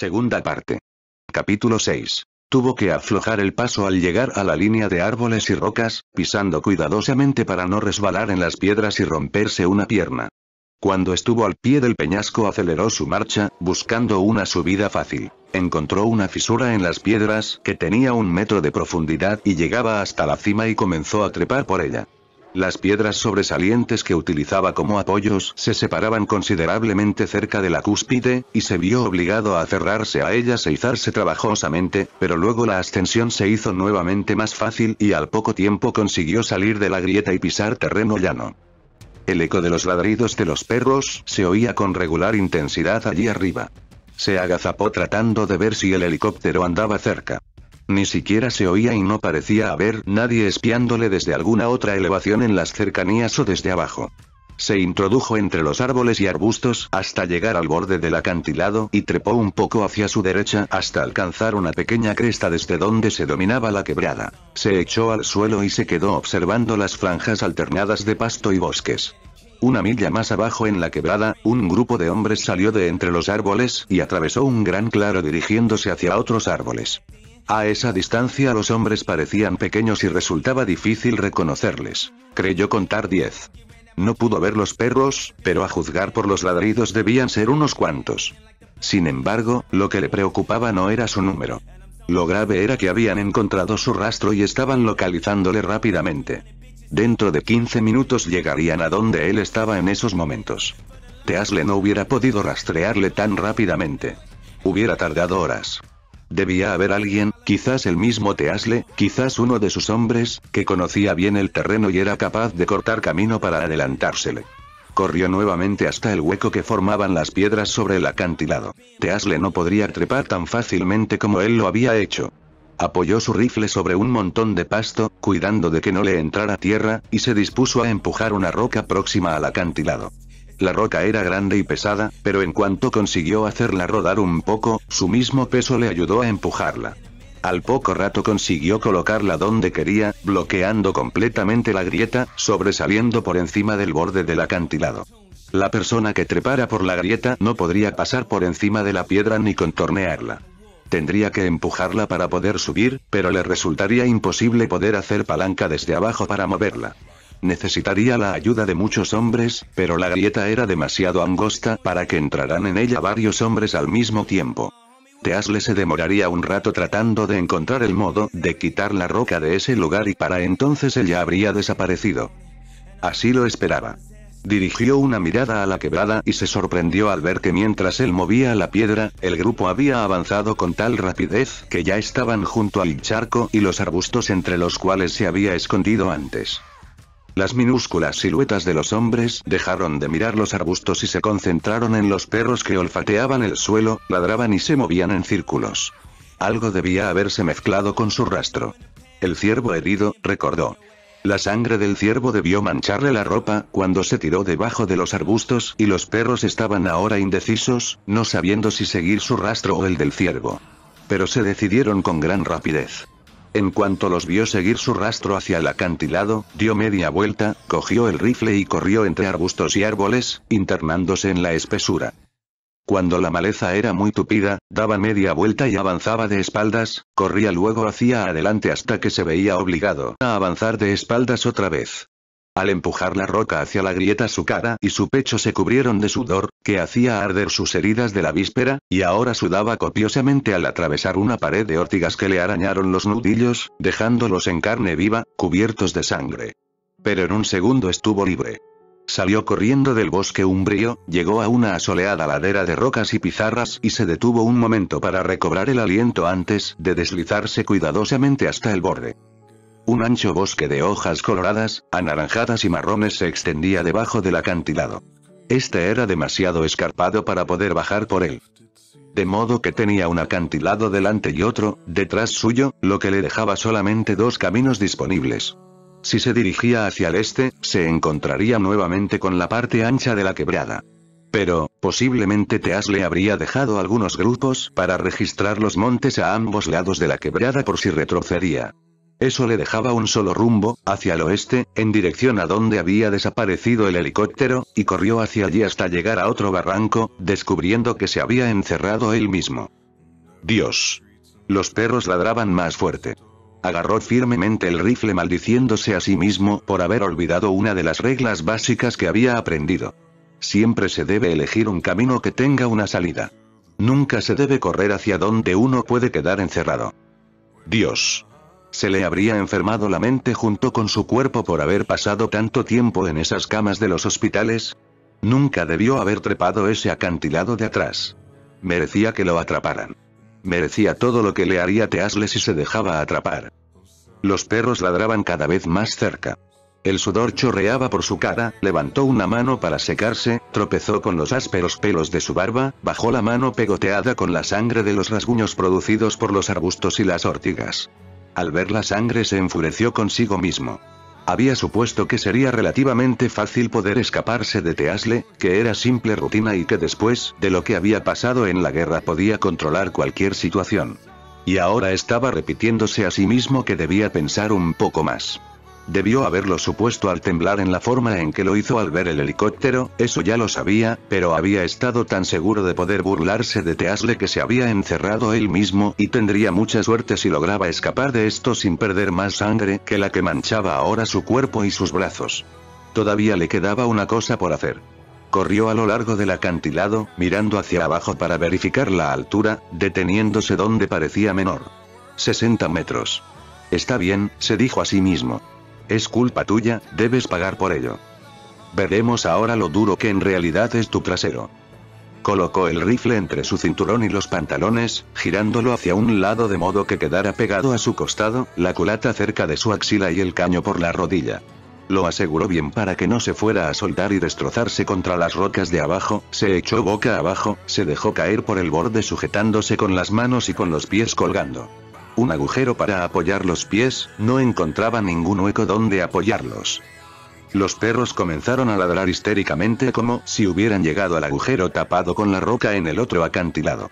Segunda parte. Capítulo 6. Tuvo que aflojar el paso al llegar a la línea de árboles y rocas, pisando cuidadosamente para no resbalar en las piedras y romperse una pierna. Cuando estuvo al pie del peñasco aceleró su marcha, buscando una subida fácil. Encontró una fisura en las piedras que tenía un metro de profundidad y llegaba hasta la cima y comenzó a trepar por ella. Las piedras sobresalientes que utilizaba como apoyos se separaban considerablemente cerca de la cúspide, y se vio obligado a aferrarse a ellas e izarse trabajosamente, pero luego la ascensión se hizo nuevamente más fácil y al poco tiempo consiguió salir de la grieta y pisar terreno llano. El eco de los ladridos de los perros se oía con regular intensidad allí arriba. Se agazapó tratando de ver si el helicóptero andaba cerca. Ni siquiera se oía y no parecía haber nadie espiándole desde alguna otra elevación en las cercanías o desde abajo. Se introdujo entre los árboles y arbustos hasta llegar al borde del acantilado y trepó un poco hacia su derecha hasta alcanzar una pequeña cresta desde donde se dominaba la quebrada. Se echó al suelo y se quedó observando las franjas alternadas de pasto y bosques. Una milla más abajo en la quebrada, un grupo de hombres salió de entre los árboles y atravesó un gran claro dirigiéndose hacia otros árboles. A esa distancia los hombres parecían pequeños y resultaba difícil reconocerles. Creyó contar diez. No pudo ver los perros, pero a juzgar por los ladridos debían ser unos cuantos. Sin embargo, lo que le preocupaba no era su número. Lo grave era que habían encontrado su rastro y estaban localizándole rápidamente. Dentro de 15 minutos llegarían a donde él estaba en esos momentos. Teasle no hubiera podido rastrearle tan rápidamente. Hubiera tardado horas. Debía haber alguien, quizás el mismo Teasle, quizás uno de sus hombres, que conocía bien el terreno y era capaz de cortar camino para adelantársele. Corrió nuevamente hasta el hueco que formaban las piedras sobre el acantilado. Teasle no podría trepar tan fácilmente como él lo había hecho. Apoyó su rifle sobre un montón de pasto, cuidando de que no le entrara tierra, y se dispuso a empujar una roca próxima al acantilado. La roca era grande y pesada, pero en cuanto consiguió hacerla rodar un poco, su mismo peso le ayudó a empujarla. Al poco rato consiguió colocarla donde quería, bloqueando completamente la grieta, sobresaliendo por encima del borde del acantilado. La persona que trepara por la grieta no podría pasar por encima de la piedra ni contornearla. Tendría que empujarla para poder subir, pero le resultaría imposible poder hacer palanca desde abajo para moverla. Necesitaría la ayuda de muchos hombres, pero la grieta era demasiado angosta para que entraran en ella varios hombres al mismo tiempo. Teasle se demoraría un rato tratando de encontrar el modo de quitar la roca de ese lugar y para entonces ella habría desaparecido. Así lo esperaba. Dirigió una mirada a la quebrada y se sorprendió al ver que mientras él movía la piedra, el grupo había avanzado con tal rapidez que ya estaban junto al charco y los arbustos entre los cuales se había escondido antes. Las minúsculas siluetas de los hombres dejaron de mirar los arbustos y se concentraron en los perros que olfateaban el suelo, ladraban y se movían en círculos. Algo debía haberse mezclado con su rastro. El ciervo herido, recordó. La sangre del ciervo debió mancharle la ropa cuando se tiró debajo de los arbustos y los perros estaban ahora indecisos, no sabiendo si seguir su rastro o el del ciervo. Pero se decidieron con gran rapidez. En cuanto los vio seguir su rastro hacia el acantilado, dio media vuelta, cogió el rifle y corrió entre arbustos y árboles, internándose en la espesura. Cuando la maleza era muy tupida, daba media vuelta y avanzaba de espaldas, corría luego hacia adelante hasta que se veía obligado a avanzar de espaldas otra vez. Al empujar la roca hacia la grieta su cara y su pecho se cubrieron de sudor, que hacía arder sus heridas de la víspera, y ahora sudaba copiosamente al atravesar una pared de órtigas que le arañaron los nudillos, dejándolos en carne viva, cubiertos de sangre. Pero en un segundo estuvo libre. Salió corriendo del bosque umbrío, llegó a una asoleada ladera de rocas y pizarras y se detuvo un momento para recobrar el aliento antes de deslizarse cuidadosamente hasta el borde. Un ancho bosque de hojas coloradas, anaranjadas y marrones se extendía debajo del acantilado. Este era demasiado escarpado para poder bajar por él. De modo que tenía un acantilado delante y otro, detrás suyo, lo que le dejaba solamente dos caminos disponibles. Si se dirigía hacia el este, se encontraría nuevamente con la parte ancha de la quebrada. Pero, posiblemente Teas le habría dejado algunos grupos para registrar los montes a ambos lados de la quebrada por si retrocedía. Eso le dejaba un solo rumbo, hacia el oeste, en dirección a donde había desaparecido el helicóptero, y corrió hacia allí hasta llegar a otro barranco, descubriendo que se había encerrado él mismo. Dios. Los perros ladraban más fuerte. Agarró firmemente el rifle maldiciéndose a sí mismo por haber olvidado una de las reglas básicas que había aprendido. Siempre se debe elegir un camino que tenga una salida. Nunca se debe correr hacia donde uno puede quedar encerrado. Dios. Se le habría enfermado la mente junto con su cuerpo por haber pasado tanto tiempo en esas camas de los hospitales. Nunca debió haber trepado ese acantilado de atrás. Merecía que lo atraparan. Merecía todo lo que le haría Teasles si se dejaba atrapar. Los perros ladraban cada vez más cerca. El sudor chorreaba por su cara, levantó una mano para secarse, tropezó con los ásperos pelos de su barba, bajó la mano pegoteada con la sangre de los rasguños producidos por los arbustos y las ortigas. Al ver la sangre se enfureció consigo mismo. Había supuesto que sería relativamente fácil poder escaparse de Teasle, que era simple rutina y que después de lo que había pasado en la guerra podía controlar cualquier situación. Y ahora estaba repitiéndose a sí mismo que debía pensar un poco más. Debió haberlo supuesto al temblar en la forma en que lo hizo al ver el helicóptero, eso ya lo sabía, pero había estado tan seguro de poder burlarse de Teasle que se había encerrado él mismo y tendría mucha suerte si lograba escapar de esto sin perder más sangre que la que manchaba ahora su cuerpo y sus brazos. Todavía le quedaba una cosa por hacer. Corrió a lo largo del acantilado, mirando hacia abajo para verificar la altura, deteniéndose donde parecía menor. 60 metros. Está bien, se dijo a sí mismo. Es culpa tuya, debes pagar por ello. Veremos ahora lo duro que en realidad es tu trasero. Colocó el rifle entre su cinturón y los pantalones, girándolo hacia un lado de modo que quedara pegado a su costado, la culata cerca de su axila y el caño por la rodilla. Lo aseguró bien para que no se fuera a soltar y destrozarse contra las rocas de abajo, se echó boca abajo, se dejó caer por el borde sujetándose con las manos y con los pies colgando un agujero para apoyar los pies, no encontraba ningún hueco donde apoyarlos. Los perros comenzaron a ladrar histéricamente como si hubieran llegado al agujero tapado con la roca en el otro acantilado.